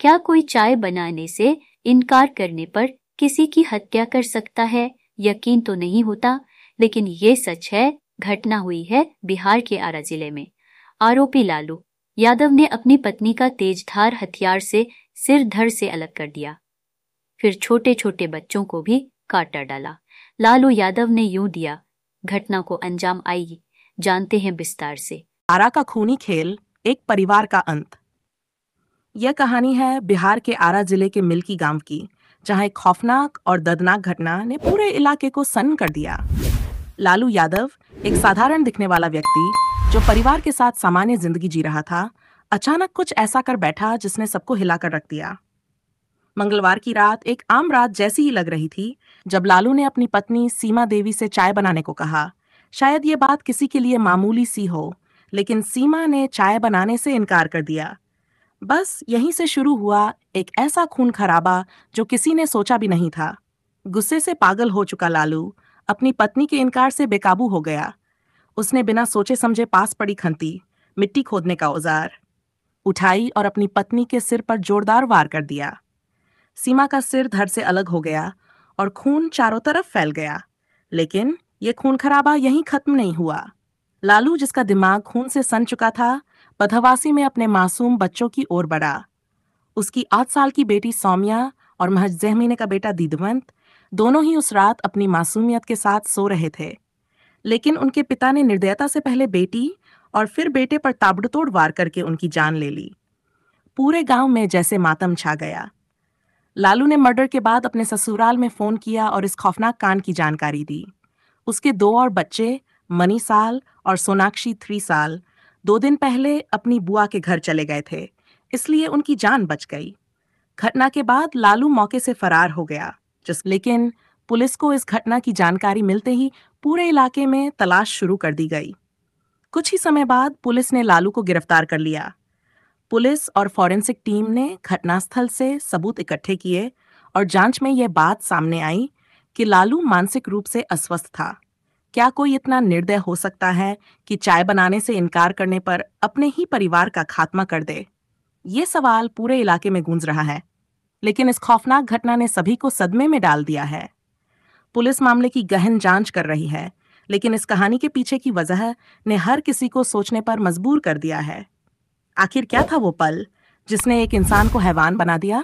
क्या कोई चाय बनाने से इनकार करने पर किसी की हत्या कर सकता है यकीन तो नहीं होता लेकिन ये सच है घटना हुई है बिहार के आरा जिले में आरोपी लालू यादव ने अपनी पत्नी का तेजधार हथियार से सिर धड़ से अलग कर दिया फिर छोटे छोटे बच्चों को भी काटा डाला लालू यादव ने यूं दिया घटना को अंजाम आई जानते हैं विस्तार से आरा का खूनी खेल एक परिवार का अंत यह कहानी है बिहार के आरा जिले के मिल्की गांव की जहां एक खौफनाक और दर्दनाक घटना ने पूरे इलाके को सन्न कर दिया लालू यादव एक साधारण दिखने वाला व्यक्ति जो परिवार के साथ सामान्य जिंदगी जी रहा था अचानक कुछ ऐसा कर बैठा जिसने सबको हिलाकर रख दिया मंगलवार की रात एक आम रात जैसी ही लग रही थी जब लालू ने अपनी पत्नी सीमा देवी से चाय बनाने को कहा शायद ये बात किसी के लिए मामूली सी हो लेकिन सीमा ने चाय बनाने से इनकार कर दिया बस यहीं से शुरू हुआ एक ऐसा खून खराबा जो किसी ने सोचा भी नहीं था गुस्से से पागल हो चुका लालू अपनी पत्नी के इनकार से बेकाबू हो गया उसने बिना सोचे समझे पास पड़ी खंती मिट्टी खोदने का औजार उठाई और अपनी पत्नी के सिर पर जोरदार वार कर दिया सीमा का सिर धर से अलग हो गया और खून चारों तरफ फैल गया लेकिन ये खून खराबा यहीं खत्म नहीं हुआ लालू जिसका दिमाग खून से सन चुका था पथवासी में अपने मासूम बच्चों की ओर बढ़ा उसकी आठ साल की बेटी सौम्या और महज जहमीने का बेटा दीदवंत दोनों ही उस रात अपनी मासूमियत के साथ सो रहे थे लेकिन उनके पिता ने निर्दयता से पहले बेटी और फिर बेटे पर ताबड़तोड़ वार करके उनकी जान ले ली पूरे गांव में जैसे मातम छा गया लालू ने मर्डर के बाद अपने ससुराल में फोन किया और इस खौफनाक कांड की जानकारी दी उसके दो और बच्चे मनी साल और सोनाक्षी थ्री साल दो दिन पहले अपनी बुआ के घर चले गए थे इसलिए उनकी जान बच गई घटना के बाद लालू मौके से फरार हो गया जिस लेकिन पुलिस को इस घटना की जानकारी मिलते ही पूरे इलाके में तलाश शुरू कर दी गई कुछ ही समय बाद पुलिस ने लालू को गिरफ्तार कर लिया पुलिस और फॉरेंसिक टीम ने घटनास्थल से सबूत इकट्ठे किए और जांच में यह बात सामने आई कि लालू मानसिक रूप से अस्वस्थ था क्या कोई इतना निर्दय हो सकता है कि चाय बनाने से इनकार करने पर अपने ही परिवार का खात्मा कर दे ये सवाल पूरे इलाके में गूंज रहा है लेकिन इस खौफनाक घटना ने सभी को सदमे में डाल दिया है पुलिस मामले की गहन जांच कर रही है लेकिन इस कहानी के पीछे की वजह ने हर किसी को सोचने पर मजबूर कर दिया है आखिर क्या था वो पल जिसने एक इंसान को हैवान बना दिया